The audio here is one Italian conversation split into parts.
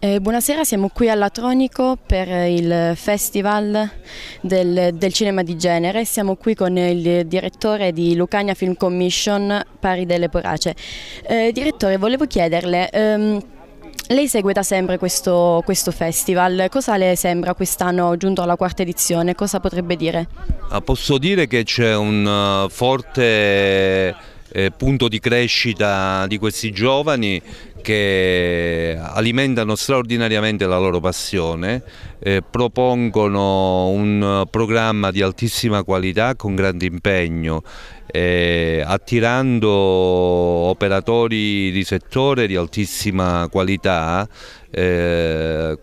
Eh, buonasera, siamo qui all'Atronico per il Festival del, del, Cinema di Genere. Siamo qui con il direttore di Lucania Film Commission, Pari delle Porace. Eh, direttore, volevo chiederle... Ehm, lei segue da sempre questo, questo festival, cosa le sembra quest'anno giunto alla quarta edizione? Cosa potrebbe dire? Ah, posso dire che c'è un uh, forte eh, punto di crescita di questi giovani che alimentano straordinariamente la loro passione, eh, propongono un programma di altissima qualità con grande impegno, eh, attirando operatori di settore di altissima qualità. Eh,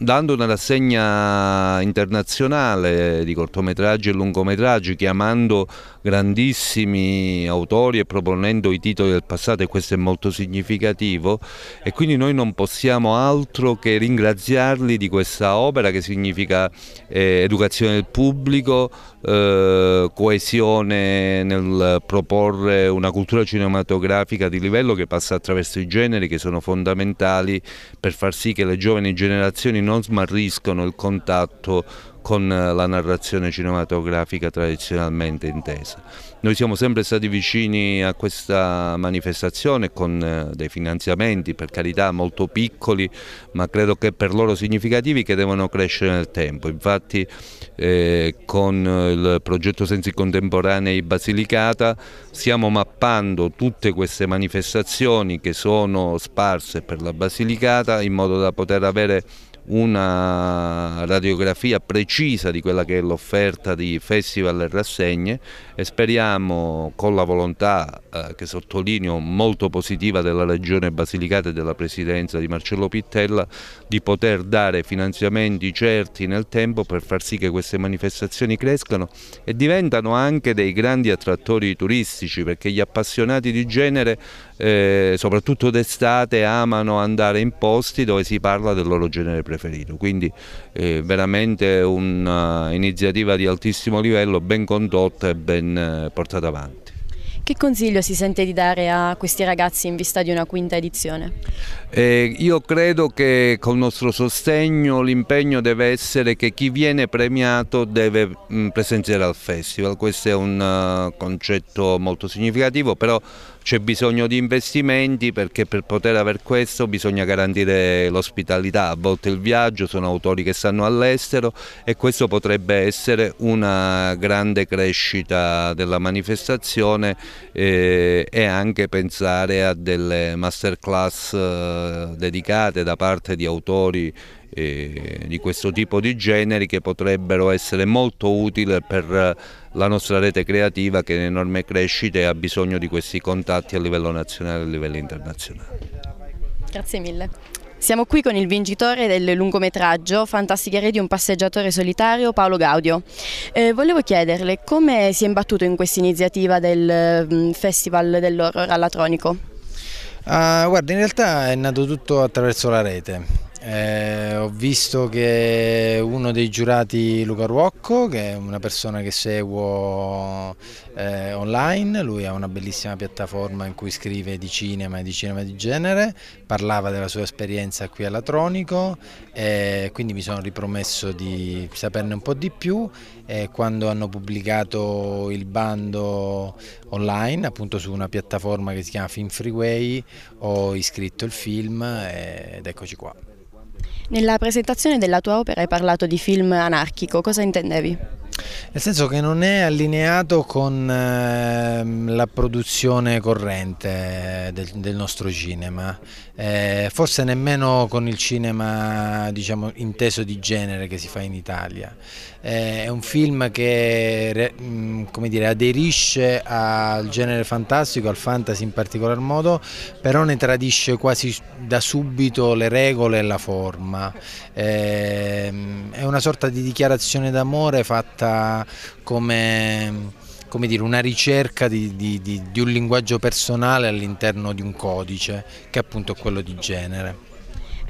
dando una rassegna internazionale di cortometraggi e lungometraggi, chiamando grandissimi autori e proponendo i titoli del passato e questo è molto significativo e quindi noi non possiamo altro che ringraziarli di questa opera che significa eh, educazione del pubblico, eh, coesione nel proporre una cultura cinematografica di livello che passa attraverso i generi che sono fondamentali per far sì che le giovani generazioni non smarriscono il contatto con eh, la narrazione cinematografica tradizionalmente intesa. Noi siamo sempre stati vicini a questa manifestazione con eh, dei finanziamenti, per carità molto piccoli, ma credo che per loro significativi che devono crescere nel tempo. Infatti eh, con eh, il progetto Sensi Contemporanei Basilicata stiamo mappando tutte queste manifestazioni che sono sparse per la Basilicata in modo da poter avere una radiografia precisa di quella che è l'offerta di festival e rassegne e speriamo con la volontà eh, che sottolineo molto positiva della Regione Basilicata e della Presidenza di Marcello Pittella di poter dare finanziamenti certi nel tempo per far sì che queste manifestazioni crescano e diventano anche dei grandi attrattori turistici perché gli appassionati di genere eh, soprattutto d'estate amano andare in posti dove si parla del loro genere preferito, quindi eh, veramente un'iniziativa di altissimo livello, ben condotta e ben eh, portata avanti. Che consiglio si sente di dare a questi ragazzi in vista di una quinta edizione? Eh, io credo che col nostro sostegno l'impegno deve essere che chi viene premiato deve mm, presenziare al festival, questo è un eh, concetto molto significativo, però c'è bisogno di investimenti perché per poter avere questo bisogna garantire l'ospitalità, a volte il viaggio, sono autori che stanno all'estero e questo potrebbe essere una grande crescita della manifestazione eh, e anche pensare a delle masterclass eh, dedicate da parte di autori eh, di questo tipo di generi che potrebbero essere molto utili per eh, la nostra rete creativa che è in enorme crescita e ha bisogno di questi contatti a livello nazionale e a livello internazionale. Grazie mille. Siamo qui con il vincitore del lungometraggio Fantastiche di un passeggiatore solitario, Paolo Gaudio. Eh, volevo chiederle come si è imbattuto in questa iniziativa del mm, Festival dell'Horror all'Atronico? Uh, ah, guarda, in realtà è nato tutto attraverso la rete. Eh, ho visto che uno dei giurati, Luca Ruocco, che è una persona che seguo eh, online, lui ha una bellissima piattaforma in cui scrive di cinema e di cinema di genere, parlava della sua esperienza qui all'Atronico e quindi mi sono ripromesso di saperne un po' di più e quando hanno pubblicato il bando online, appunto su una piattaforma che si chiama Film Freeway, ho iscritto il film ed eccoci qua. Nella presentazione della tua opera hai parlato di film anarchico, cosa intendevi? Nel senso che non è allineato con eh, la produzione corrente eh, del, del nostro cinema, eh, forse nemmeno con il cinema diciamo, inteso di genere che si fa in Italia. Eh, è un film che mm, dire, aderisce al genere fantastico, al fantasy in particolar modo, però ne tradisce quasi da subito le regole e la forma. Ehm, è una sorta di dichiarazione d'amore fatta come come dire, una ricerca di, di, di, di un linguaggio personale all'interno di un codice, che appunto è quello di genere.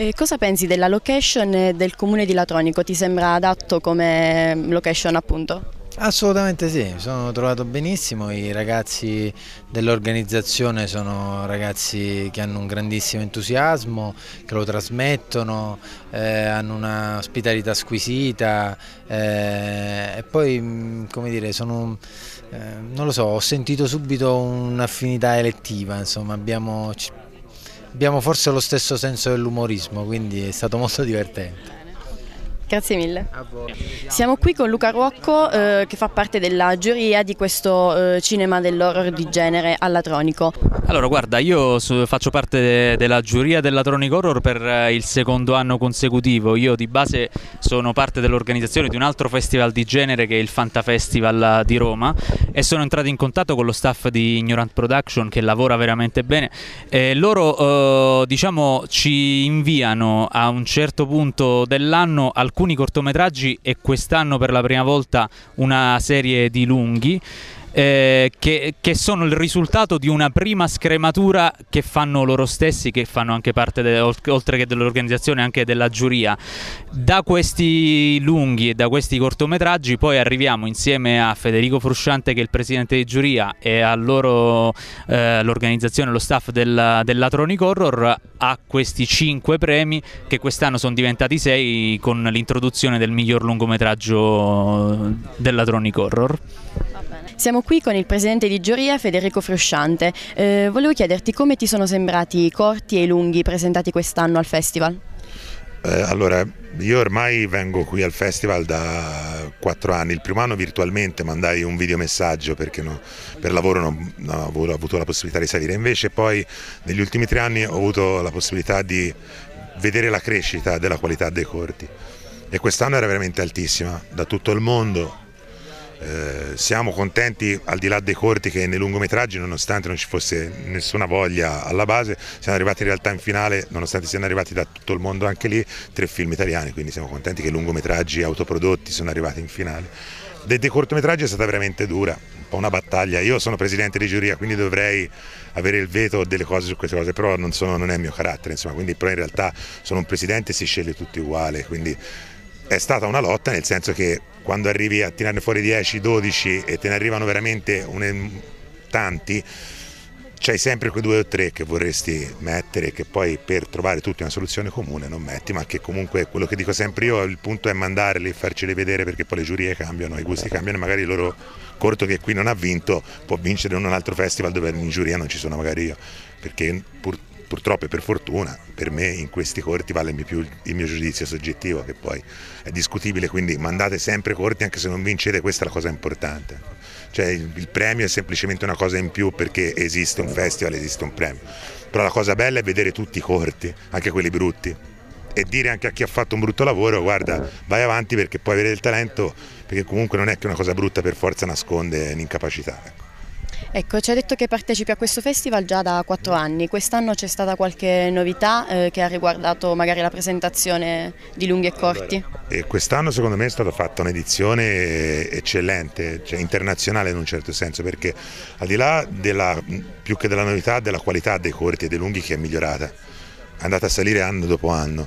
E cosa pensi della location del comune di Latronico? Ti sembra adatto come location appunto? Assolutamente sì, mi sono trovato benissimo, i ragazzi dell'organizzazione sono ragazzi che hanno un grandissimo entusiasmo, che lo trasmettono, eh, hanno una ospitalità squisita eh, e poi mm, come dire sono, eh, non lo so, ho sentito subito un'affinità elettiva, insomma abbiamo abbiamo forse lo stesso senso dell'umorismo, quindi è stato molto divertente. Grazie mille. Siamo qui con Luca Ruocco eh, che fa parte della giuria di questo eh, cinema dell'horror di genere all'Atronico. Allora guarda, io faccio parte de della giuria dell'Atronico Horror per eh, il secondo anno consecutivo. Io di base sono parte dell'organizzazione di un altro festival di genere che è il Fanta Festival eh, di Roma e sono entrato in contatto con lo staff di Ignorant Production che lavora veramente bene. E loro eh, diciamo ci inviano a un certo punto dell'anno alcuni alcuni cortometraggi e quest'anno per la prima volta una serie di lunghi eh, che, che, sono il risultato di una prima scrematura che fanno loro stessi, che fanno anche parte, de, oltre che dell'organizzazione, anche della giuria. Da questi lunghi e da questi cortometraggi poi arriviamo insieme a Federico Frusciante, che è il presidente di giuria, e all'organizzazione, eh, allo staff della, dell'Atronic Horror, a questi cinque premi che quest'anno sono diventati sei con l'introduzione del miglior lungometraggio dell'Atronic Horror. Siamo qui con il presidente di giuria Federico Frusciante. Eh, volevo chiederti come ti sono sembrati i corti e i lunghi presentati quest'anno al festival? Eh, allora, io ormai vengo qui al festival da quattro anni, il primo anno virtualmente mandai un videomessaggio perché no, per lavoro non, no, ho avuto la possibilità di salire, invece poi negli ultimi tre anni ho avuto la possibilità di vedere la crescita della qualità dei corti e quest'anno era veramente altissima da tutto il mondo, eh, siamo contenti al di là dei corti che nei lungometraggi nonostante non ci fosse nessuna voglia alla base siamo arrivati in realtà in finale nonostante siano arrivati da tutto il mondo anche lì tre film italiani quindi siamo contenti che i lungometraggi autoprodotti sono arrivati in finale dei, dei cortometraggi è stata veramente dura un po' una battaglia io sono presidente di giuria quindi dovrei avere il veto delle cose su queste cose però non, sono, non è il mio carattere insomma quindi però in realtà sono un presidente e si sceglie tutti uguale quindi è stata una lotta nel senso che quando arrivi a tirarne fuori 10, 12 e te ne arrivano veramente un, tanti, c'hai sempre quei due o tre che vorresti mettere che poi per trovare tutti una soluzione comune non metti, ma che comunque quello che dico sempre io, il punto è mandarli, e farceli vedere perché poi le giurie cambiano, i gusti cambiano, e magari il loro corto che qui non ha vinto può vincere in un altro festival dove in giuria non ci sono magari io, perché purtroppo purtroppo e per fortuna per me in questi corti vale più il mio giudizio soggettivo che poi è discutibile, quindi mandate sempre corti anche se non vincete, questa è la cosa importante. Cioè il premio è semplicemente una cosa in più perché esiste un festival, esiste un premio. Però la cosa bella è vedere tutti i corti, anche quelli brutti, e dire anche a chi ha fatto un brutto lavoro guarda vai avanti perché puoi avere del talento, perché comunque non è che una cosa brutta per forza nasconde l'incapacità. Ecco. Ecco, ci ha detto che partecipi a questo festival già da quattro anni, quest'anno c'è stata qualche novità eh, che ha riguardato magari la presentazione di lunghi e corti? Allora, quest'anno secondo me è stata fatta un'edizione eh, eccellente, cioè internazionale in un certo senso, perché al di là della, più che della novità, della qualità dei corti e dei lunghi che è migliorata, è andata a salire anno dopo anno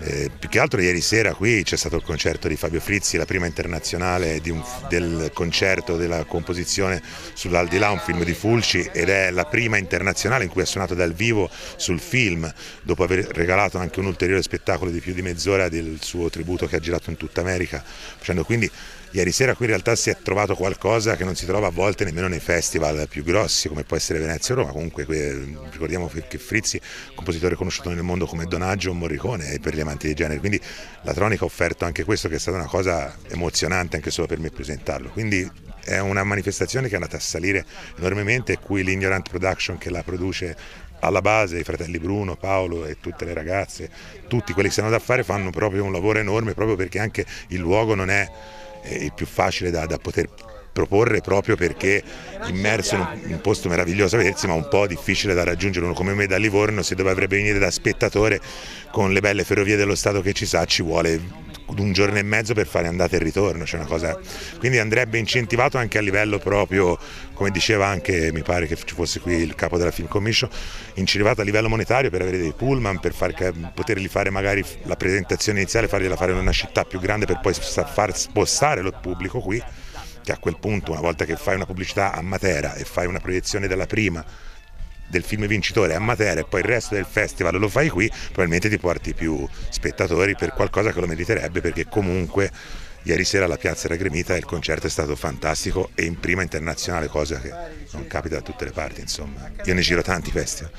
eh, più che altro ieri sera qui c'è stato il concerto di Fabio Frizzi, la prima internazionale un, del concerto della composizione sull'Aldilà, un film di Fulci ed è la prima internazionale in cui ha suonato dal vivo sul film, dopo aver regalato anche un ulteriore spettacolo di più di mezz'ora del suo tributo che ha girato in tutta America, facendo quindi Ieri sera qui in realtà si è trovato qualcosa che non si trova a volte nemmeno nei festival più grossi come può essere Venezia o Roma, comunque ricordiamo che Frizzi, compositore conosciuto nel mondo come Donaggio o Morricone per gli amanti di genere, quindi la Tronica ha offerto anche questo che è stata una cosa emozionante anche solo per me presentarlo, quindi è una manifestazione che è andata a salire enormemente e cui l'Ignorant Production che la produce alla base i fratelli Bruno, Paolo e tutte le ragazze, tutti quelli che stanno da fare fanno proprio un lavoro enorme proprio perché anche il luogo non è il più facile da, da poter proporre proprio perché immerso in un, in un posto meraviglioso a vedersi ma un po' difficile da raggiungere uno come me da Livorno se dovrebbe venire da spettatore con le belle ferrovie dello Stato che ci sa ci vuole un giorno e mezzo per fare andata e ritorno, cioè cosa... quindi andrebbe incentivato anche a livello proprio, come diceva anche, mi pare che ci fosse qui il capo della Film Commission, incentivato a livello monetario per avere dei pullman, per far, potergli fare magari la presentazione iniziale, fargliela fare in una città più grande per poi far spostare lo pubblico qui, che a quel punto una volta che fai una pubblicità a Matera e fai una proiezione della prima del film vincitore a Matera e poi il resto del festival lo fai qui, probabilmente ti porti più spettatori per qualcosa che lo meriterebbe perché comunque ieri sera la piazza era gremita e il concerto è stato fantastico e in prima internazionale, cosa che non capita da tutte le parti, insomma. Io ne giro tanti festival.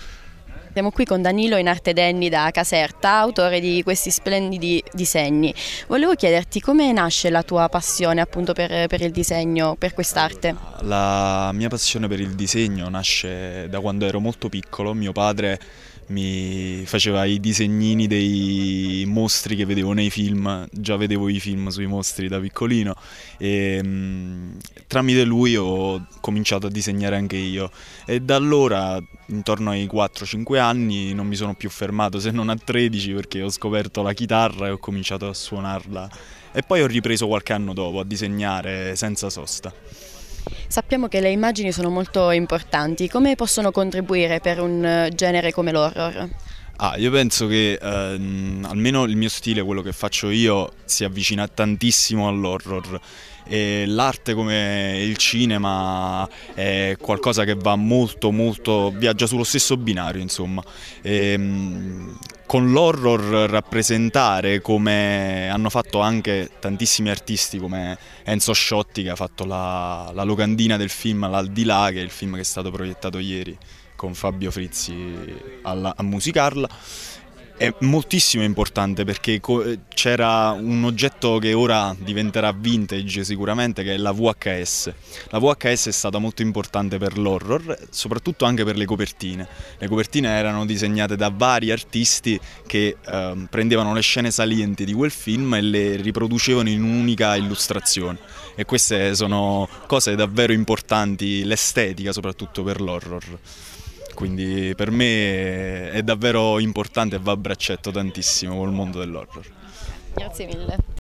Siamo qui con Danilo in arte Denny da Caserta, autore di questi splendidi disegni. Volevo chiederti come nasce la tua passione appunto per, per il disegno, per quest'arte? La mia passione per il disegno nasce da quando ero molto piccolo, mio padre mi faceva i disegnini dei mostri che vedevo nei film, già vedevo i film sui mostri da piccolino e mm, tramite lui ho cominciato a disegnare anche io e da allora intorno ai 4-5 anni non mi sono più fermato se non a 13 perché ho scoperto la chitarra e ho cominciato a suonarla e poi ho ripreso qualche anno dopo a disegnare senza sosta. Sappiamo che le immagini sono molto importanti, come possono contribuire per un eh, genere come l'horror? Ah, io penso che ehm, almeno il mio stile, quello che faccio io, si avvicina tantissimo all'horror. E l'arte come il cinema è qualcosa che va molto, molto, viaggia sullo stesso binario, insomma. E, ehm, con l'horror rappresentare come hanno fatto anche tantissimi artisti come Enzo Sciotti che ha fatto la, la locandina del film L'Aldilà, che è il film che è stato proiettato ieri con Fabio Frizzi alla, a musicarla. È moltissimo importante perché c'era un oggetto che ora diventerà vintage sicuramente che è la VHS. La VHS è stata molto importante per l'horror, soprattutto anche per le copertine. Le copertine erano disegnate da vari artisti che eh, prendevano le scene salienti di quel film e le riproducevano in un'unica illustrazione. E queste sono cose davvero importanti, l'estetica soprattutto per l'horror quindi per me è davvero importante e va a braccetto tantissimo col mondo dell'horror. Grazie mille.